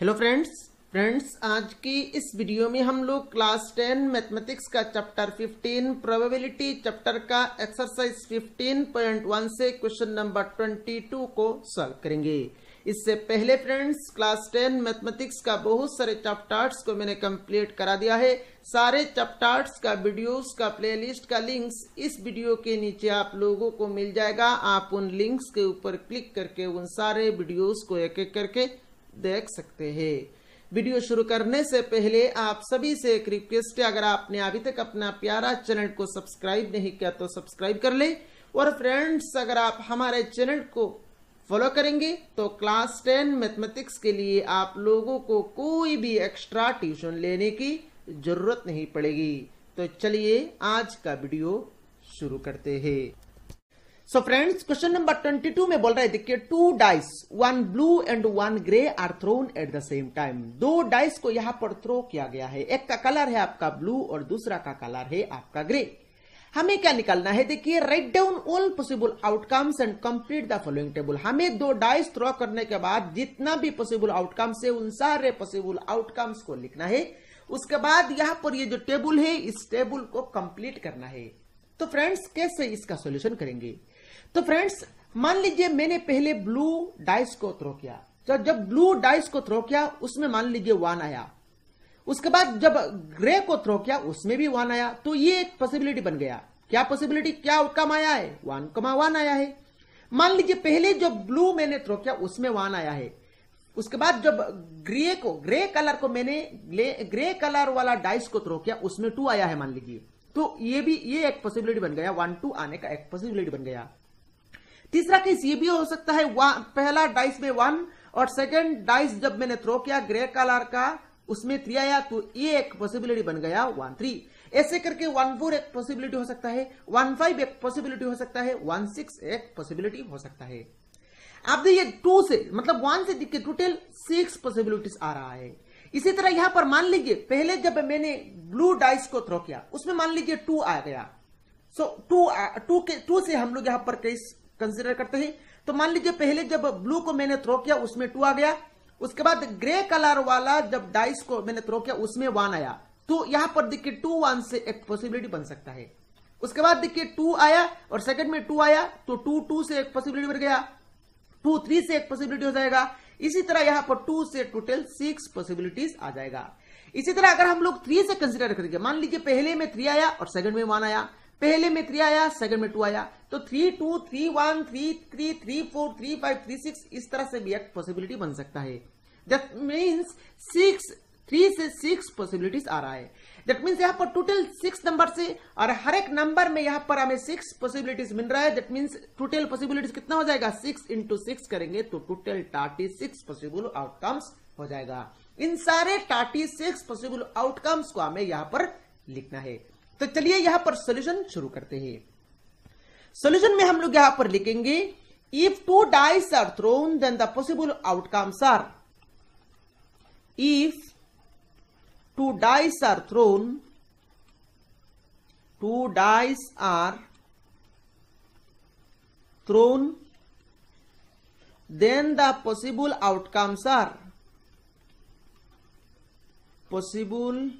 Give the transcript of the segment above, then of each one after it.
Hello friends friends आज की इस वीडियो में हम लोग क्लास टेन मैथमेटिक्स का चैप्टर फिफ्टीन प्रोबेबिलिटी चैप्टर का एक्सरसाइज पॉइंट वन से क्वेश्चन नंबर टू को सॉल्व करेंगे इससे पहले फ्रेंड्स क्लास टेन मैथमेटिक्स का बहुत सारे चैप्टर्स को मैंने कंप्लीट करा दिया है सारे चैप्टर्स का वीडियोस का प्लेलिस्ट का लिंक्स इस वीडियो के नीचे आप लोगों को मिल जाएगा आप उन लिंक्स के ऊपर क्लिक करके उन सारे वीडियोस को एक एक करके देख सकते हैं वीडियो शुरू करने से पहले आप सभी से एक रिक्वेस्ट है अगर आपने अभी तक अपना प्यारा चैनल को सब्सक्राइब नहीं किया तो सब्सक्राइब कर ले और फ्रेंड्स अगर आप हमारे चैनल को फॉलो करेंगे तो क्लास टेन मैथमेटिक्स के लिए आप लोगों को कोई भी एक्स्ट्रा ट्यूशन लेने की जरूरत नहीं पड़ेगी तो चलिए आज का वीडियो शुरू करते हैं सो फ्रेंड्स क्वेश्चन नंबर 22 में बोल रहा है देखिए two dice one blue and one grey are thrown at the same time दो डाइस को यहां पर थ्रो किया गया है एक का कलर है आपका ब्लू और दूसरा का कलर है आपका ग्रे हमें क्या निकालना है देखिए write down all possible outcomes and complete the following table हमें दो डाइस थ्रो करने के बाद जितना भी पॉसिबल आउटकम्स है उन सारे पॉसिबल आउटकम्स को लिखना है उसके बाद यहाँ पर ये जो टेबल है इस टेबल को कंप्लीट करना है तो फ्रेंड्स कैसे इसका सॉल्यूशन करेंगे तो फ्रेंड्स मान लीजिए मैंने पहले ब्लू डाइस को थ्रो किया तो जब जब ब्लू डाइस को थ्रो किया उसमें मान लीजिए वन आया उसके बाद जब ग्रे को थ्रो किया उसमें भी वन आया तो ये एक पॉसिबिलिटी बन गया क्या पॉसिबिलिटी क्या आउटकम आया है वन कमा वन आया है मान लीजिए पहले जो ब्लू मैंने थ्रो किया उसमें वन आया है उसके बाद जब ग्रे को ग्रे कलर को मैंने ग्रे कलर वाला डाइस को थ्रो किया उसमें टू आया है मान लीजिए तो ये भी ये एक पॉसिबिलिटी बन गया वन टू आने का एक पॉसिबिलिटी बन गया तीसरा केस ये भी हो सकता है पहला डाइस में वन और सेकंड डाइस जब मैंने थ्रो किया ग्रे कलर का उसमें थ्री आया तो ये एक पॉसिबिलिटी बन गया वन थ्री ऐसे करके वन फोर एक पॉसिबिलिटी हो सकता है वन फाइव एक पॉसिबिलिटी हो सकता है वन सिक्स एक पॉसिबिलिटी हो सकता है आप देखिए टू से मतलब वन से दिख के टोटल सिक्स पॉसिबिलिटीज आ रहा है इसी तरह यहां पर मान लीजिए पहले जब मैंने ब्लू डाइस को थ्रो किया उसमें मान लीजिए टू आ गया सो टू टू के टू से हम लोग यहां पर केस कंसिडर करते हैं तो मान लीजिए पहले जब ब्लू को मैंने थ्रो किया उसमें टू आ गया उसके बाद ग्रे कलर वाला जब डाइस को मैंने थ्रो किया उसमें वन आया तो यहां पर देखिए टू वन से एक पॉसिबिलिटी बन सकता है उसके बाद देखिए टू आया और सेकंड में टू आया तो टू टू से एक पॉसिबिलिटी बन गया टू थ्री से एक पॉसिबिलिटी हो जाएगा इसी तरह यहां पर टू से टोटल सिक्स पॉसिबिलिटीज आ जाएगा इसी तरह अगर हम लोग थ्री से कंसिडर करेंगे मान लीजिए पहले में थ्री आया और सेकंड में वन आया पहले में थ्री आया सेकंड में टू आया तो three two three one three three three four three five three six इस तरह से भी एक पॉसिबिलिटी बन सकता है दैट मीन्स सिक्स थ्री से सिक्स पॉसिबिलिटीज आ रहा है दैट मीन्स यहाँ पर टोटल सिक्स नंबर से और हर एक नंबर में यहाँ पर हमें सिक्स पॉसिबिलिटीज मिल रहा है दैट मीन्स टोटल पॉसिबिलिटीज कितना हो जाएगा सिक्स इंटू सिक्स करेंगे तो total thirty six possible outcomes हो जाएगा इन सारे थर्टी सिक्स पॉसिबल आउटकम्स को हमें यहाँ पर लिखना है तो चलिए यहां पर सोल्यूशन शुरू करते हैं सोल्यूशन में हम लोग यहां पर लिखेंगे if two dice are thrown then the possible outcomes are if two dice are thrown two dice are thrown then the possible outcomes are possible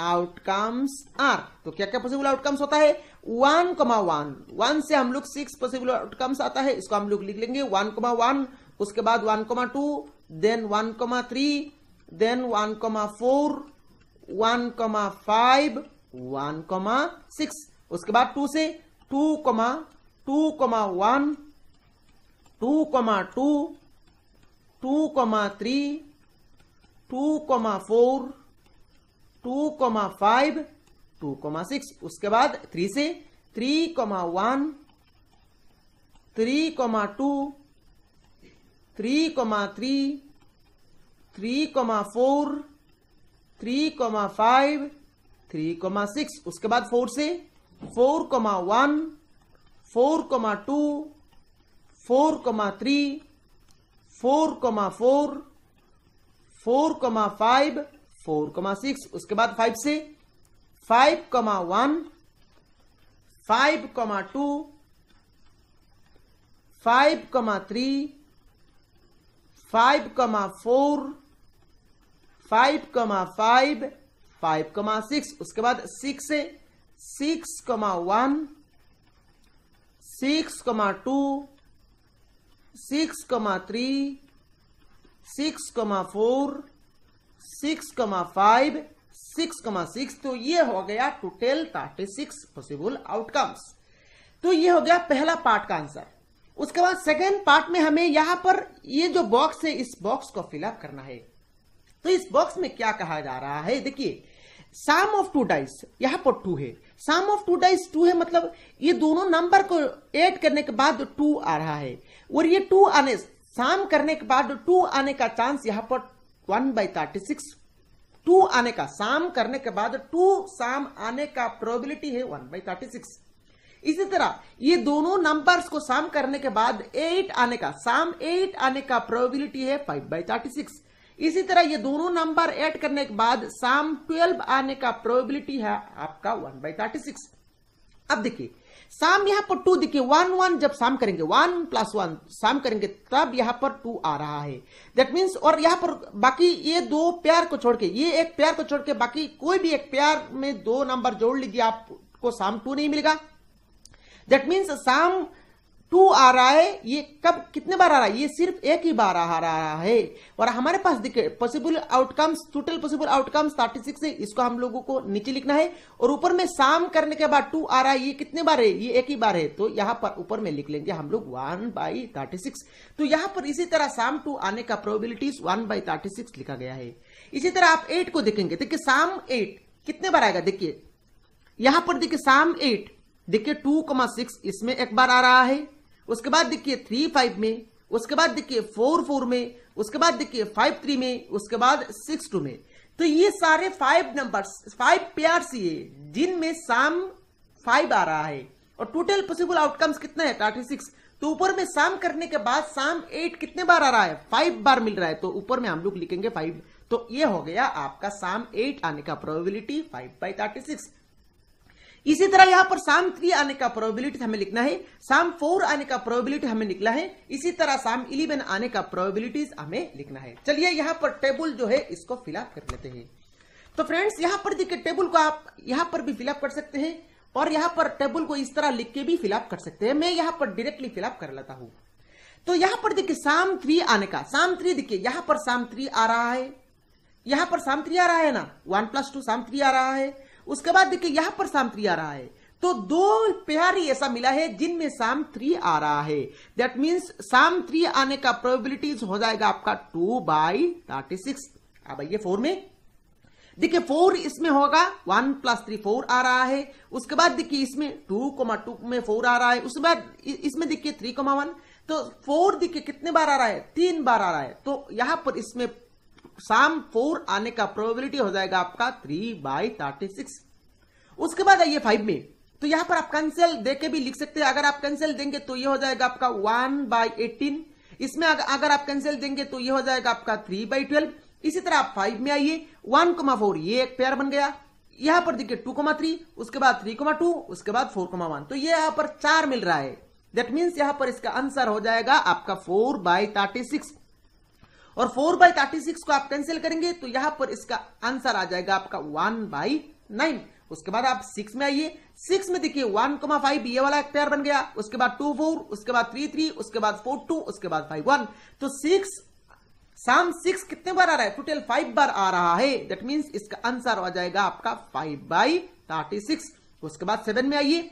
outcomes are तो क्या क्या पॉसिबल आउटकम्स होता है वन कमा वन वन से हम लोग six possible outcomes आता है इसको हम लोग लिख लेंगे वन कमा वन उसके बाद one comma two then one comma three then one comma four one comma five one comma six उसके बाद टू से two comma two comma one two comma two two comma three two comma four two comma five two comma six उसके बाद three से three comma one three comma two three comma three three comma four three comma five three comma six उसके बाद four से four comma one four comma two four comma three four comma four four comma five four comma six उसके बाद five से five comma one five comma two five comma three five comma four five comma five five comma six उसके बाद six से six comma one six comma two six comma three six comma four six comma five six comma six तो ये हो गया total thirty six possible outcomes तो ये हो गया पहला पार्ट का आंसर उसके बाद सेकेंड पार्ट में हमें यहां पर ये जो बॉक्स है इस बॉक्स को फिलअप करना है तो इस बॉक्स में क्या कहा जा रहा है देखिए साम ऑफ टू डाइस यहां पर टू है psalm of to dice to है मतलब ये दोनों नंबर को एड करने के बाद टू आ रहा है और ये टू आने साम करने के बाद टू आने का चांस यहां पर one by thirty six two आने का शाम करने के बाद टू शाम आने का प्रोबेबिलिटी है वन बाई थर्टी सिक्स इसी तरह ये दोनों नंबर्स को शाम करने के बाद एट आने का शाम एट आने का प्रोबेबिलिटी है फाइव बाई थर्टी सिक्स इसी तरह ये दोनों नंबर एड करने के बाद शाम ट्वेल्व आने का प्रोबेबिलिटी है आपका वन बाई थर्टी सिक्स अब देखिए साम यहां पर टू देखिए वन वन जब साम करेंगे वन प्लस वन साम करेंगे तब यहां पर टू आ रहा है दैट मीन्स और यहां पर बाकी ये दो प्यार को छोड़ के ये एक प्यार को छोड़ के बाकी कोई भी एक प्यार में दो नंबर जोड़ लीजिए आपको साम टू नहीं मिलेगा दैट मीन्स साम टू आ रहा है ये कब कितने बार आ रहा है ये सिर्फ एक ही बार आ रहा है और हमारे पास देखे possible outcomes total possible outcomes 36 है इसको हम लोगों को नीचे लिखना है और ऊपर में शाम करने के बाद टू आ रहा है ये कितने बार है ये एक ही बार है तो यहाँ पर ऊपर में लिख लेंगे हम लोग वन बाई थर्टी सिक्स तो यहाँ पर इसी तरह शाम टू आने का probability one by thirty six लिखा गया है इसी तरह आप एट को देखेंगे देखिए शाम एट कितने बार आएगा देखिए यहां पर देखिए शाम एट देखिए टू कमा सिक्स इसमें एक बार आ रहा है उसके बाद देखिए थ्री फाइव में उसके बाद देखिए फोर फोर में उसके बाद देखिए फाइव थ्री में उसके बाद सिक्स टू में तो ये सारे फाइव नंबर फाइव पेयर ये जिनमें साम फाइव आ रहा है और टोटल पॉसिबल आउटकम्स कितना है थर्टी सिक्स तो ऊपर में साम करने के बाद साम एट कितने बार आ रहा है फाइव बार मिल रहा है तो ऊपर में हम लोग लिखेंगे फाइव तो ये हो गया आपका साम एट आने का probability five by thirty six इसी तरह यहाँ पर शाम थ्री आने का प्रोबेबिलिटी हमें लिखना है साम फोर आने का प्रोबेबिलिटी हमें निकला है इसी तरह साम इलेवन आने का प्रोबेबिलिटीज हमें लिखना है चलिए यहाँ पर टेबल जो है इसको फिलअप कर लेते हैं तो फ्रेंड्स यहाँ पर देखिए टेबल को आप यहाँ पर भी फिलअप कर सकते हैं और यहाँ पर टेबल को इस तरह लिख के भी फिलअप कर सकते हैं मैं यहाँ पर डायरेक्टली फिलअप कर लेता हूँ तो यहाँ पर देखिए साम थ्री आने का साम थ्री देखिए यहाँ पर शाम थ्री आ रहा है यहाँ पर शाम थ्री आ रहा है ना one plus two sum three आ रहा है उसके बाद देखिए यहां पर साम थ्री आ रहा है तो दो पेयर ही ऐसा मिला है जिनमें साम थ्री आ रहा है दैट मीन्स साम थ्री आने का प्रोबेबिलिटीज हो जाएगा आपका टू बाई थर्टी सिक्स अब आइए फोर में देखिए फोर इसमें होगा वन प्लस थ्री फोर आ रहा है उसके बाद देखिए इसमें टू कोमा टू में फोर आ रहा है उसके बाद इसमें देखिए थ्री कोमा वन तो फोर देखिए कितने बार आ रहा है तीन बार आ रहा है तो यहां पर इसमें शाम फोर आने का प्रोबेबिलिटी हो जाएगा आपका थ्री बाई थर्टी सिक्स उसके बाद आइए फाइव में तो यहां पर आप कैंसिल देके भी लिख सकते हैं अगर आप कैंसिल देंगे तो ये हो जाएगा आपका वन बाई एटीन इसमें अगर आप कैंसिल देंगे तो ये हो जाएगा आपका थ्री बाई ट्वेल्व इसी तरह आप फाइव में आइए वन कोमा फोर ये एक पेयर बन गया यहां पर देखिए टू कोमा थ्री उसके बाद थ्री कोमा टू उसके बाद फोर कोमा वन तो ये यहां पर चार मिल रहा है दैट मीन्स यहां पर इसका आंसर हो जाएगा आपका फोर बाई थर्टी सिक्स और फोर बाई थर्टी सिक्स को आप कैंसिल करेंगे तो यहां पर इसका आंसर आ जाएगा आपका वन बाई नाइन उसके बाद आप सिक्स में आइए सिक्स में देखिए वन कोमा फाइव ये वाला एक पेयर बन गया उसके बाद टू फोर उसके बाद थ्री थ्री उसके बाद फोर टू उसके बाद फाइव वन तो सिक्स साम सिक्स कितने बार आ रहा है टोटल फाइव बार आ रहा है दैट मीन्स इसका आंसर आ जाएगा आपका फाइव बाई थर्टी सिक्स उसके बाद सेवन में आइए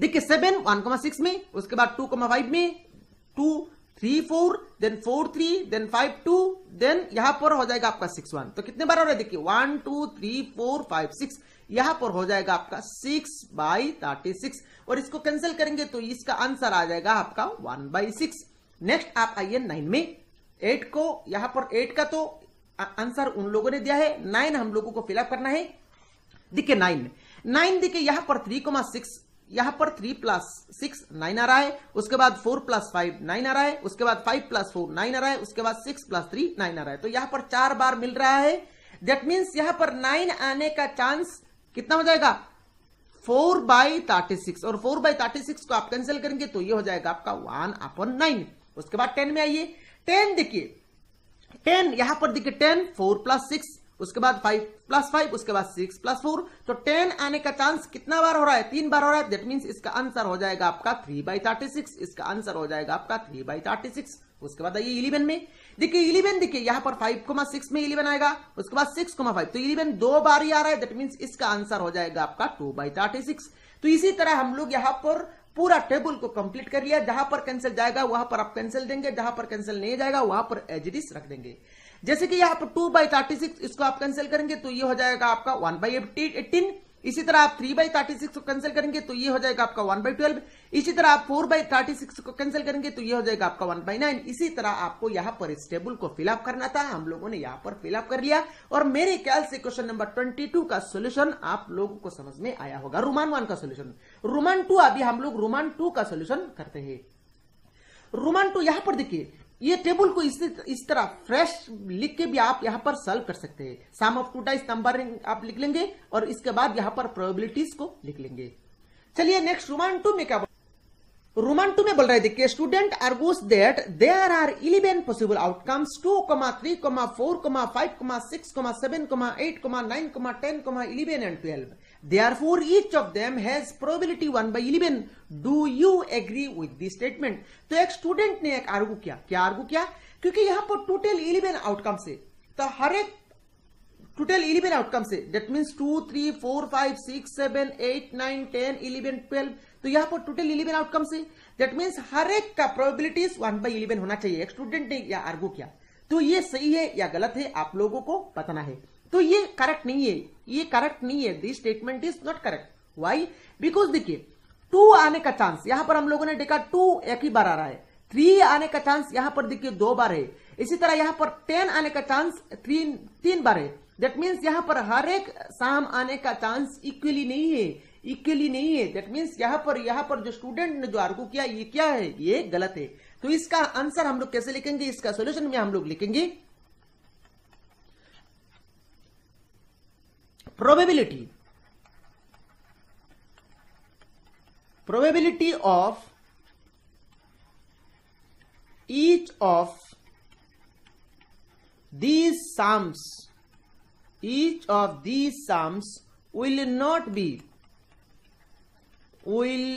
देखिए सेवन वन कोमा सिक्स में उसके बाद टू कोमा फाइव में two three four then four three then five two then यहां पर हो जाएगा आपका सिक्स वन तो कितने बार हो रहा है देखिए one two three four five six यहां पर हो जाएगा आपका सिक्स बाई थर्टी सिक्स और इसको कैंसिल करेंगे तो इसका आंसर आ जाएगा आपका वन बाई सिक्स नेक्स्ट आप आइए नाइन में एट को यहां पर एट का तो आंसर उन लोगों ने दिया है नाइन हम लोगों को फिलअप करना है देखिए नाइन में नाइन देखिए यहां पर थ्री कोमा सिक्स यहां पर थ्री प्लस सिक्स नाइन आ रहा है उसके बाद फोर प्लस फाइव नाइन आ रहा है उसके बाद फाइव प्लस फोर नाइन आ रहा है उसके बाद सिक्स प्लस थ्री नाइन आ रहा है तो यहां पर चार बार मिल रहा है दैट मीन्स यहां पर नाइन आने का चांस कितना हो जाएगा फोर बाई थर्टी सिक्स और फोर बाई थर्टी सिक्स को आप कैंसिल करेंगे तो ये हो जाएगा आपका वन अपॉन नाइन उसके बाद टेन में आइए टेन देखिए टेन यहां पर देखिए टेन फोर प्लस सिक्स उसके बाद फाइव प्लस फाइव उसके बाद सिक्स प्लस फोर तो टेन आने का चांस कितना बार हो रहा है तीन बार हो रहा है दैट मीन्स इसका आंसर हो जाएगा आपका थ्री बाई थर्टी सिक्स इसका आंसर हो जाएगा आपका थ्री बाई थर्टी सिक्स उसके बाद आइए इलेवन में देखिए इलेवन देखिए यहाँ पर फाइव कोमा सिक्स में इलेवन आएगा उसके बाद सिक्स कोमा फाइव तो इलेवन दो बार ही आ रहा है दैट मीन्स इसका आंसर हो जाएगा आपका टू बाई थर्टी सिक्स तो इसी तरह हम लोग यहाँ पर पूरा टेबल को कंप्लीट कर लिया जहां पर कैंसिल जाएगा वहां पर आप कैंसिल देंगे जहां पर कैंसिल नहीं जाएगा वहां पर एजिडिस रख देंगे जैसे कि यहाँ पर टू बाई थर्टी सिक्स इसको आप कैंसिल करेंगे तो ये हो जाएगा आपका वन बाई एटीन इसी तरह आप थ्री बाई थर्टी सिक्स को कैंसिल करेंगे तो ये हो जाएगा आपका वन बाई ट्वेल्व इसी तरह आप फोर बाई थर्टी सिक्स को कैंसिल करेंगे तो ये हो जाएगा आपका वन बाई नाइन इसी तरह आपको यहाँ पर इस टेबल को फिलअप करना था हम लोगों ने यहाँ पर फिलअप कर लिया और मेरे ख्याल से क्वेश्चन नंबर ट्वेंटी टू का सोल्यूशन आप लोगों को समझ में आया होगा रोमान वन का सोल्यूशन रोमान टू अभी हम लोग रोमान टू का सोल्यूशन करते हैं रोमान टू यहां पर देखिए ये टेबल को इस, इस तरह फ्रेश लिख के भी आप यहाँ पर सॉल्व कर सकते हैं psalm of to dice number आप लिख लेंगे और इसके बाद यहाँ पर प्रोबेबिलिटीज को लिख लेंगे चलिए नेक्स्ट रोमान टू में क्या रोमान टू में बोल रहे देखिए student argues that there are eleven possible outcomes two comma three comma four comma five comma six comma seven comma eight comma nine comma ten comma eleven and twelve Therefore, each of them has probability 1 by 11. Do you agree with this statement? तो एक student ने एक argue किया क्या argue किया क्योंकि यहां पर टोटल 11 आउटकम से तो हर एक टोटल 11 आउटकम से that means two three four five six seven eight nine ten eleven twelve तो यहां पर टोटल 11 आउटकम से डेट मीन्स हर एक का प्रोबेबिलिटीज 1 बाई इलेवन होना चाहिए एक स्टूडेंट ने यह आर्गू किया तो ये सही है या गलत है आप लोगों को बताना है तो ये करेक्ट नहीं है ये करेक्ट नहीं है this statement is not correct why because देखिए टू आने का चांस यहां पर हम लोगों ने देखा टू एक ही बार आ रहा है थ्री आने का चांस यहां पर देखिए दो बार है इसी तरह यहां पर टेन आने का चांस थ्री तीन बार है दैट मीन्स यहां पर हर एक शाम आने का चांस इक्वली नहीं है इक्वली नहीं है दैट मीन्स यहां पर यहां पर जो स्टूडेंट ने जो आर्गू किया ये क्या है ये गलत है तो इसका आंसर हम लोग कैसे लिखेंगे इसका सोल्यूशन में हम लोग लिखेंगे probability probability of each of these sums each of these sums will not be will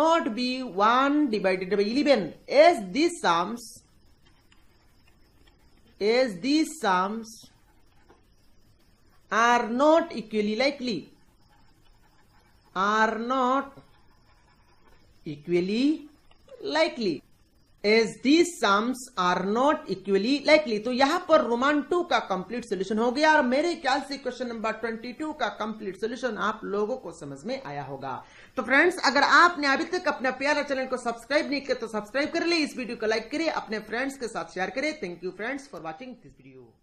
not be 1 divided by 11 as these sums as these sums are not equally likely are not equally likely as these sums are not equally likely तो यहां पर roman two का complete solution हो गया और मेरे ख्याल से क्वेश्चन नंबर ट्वेंटी टू का कंप्लीट सोल्यूशन आप लोगों को समझ में आया होगा तो फ्रेंड्स अगर आपने अभी तक अपना प्यारा चैनल को सब्सक्राइब नहीं किया तो सब्सक्राइब कर ले इस वीडियो को लाइक करें अपने फ्रेंड्स के साथ शेयर करें thank you friends for watching this video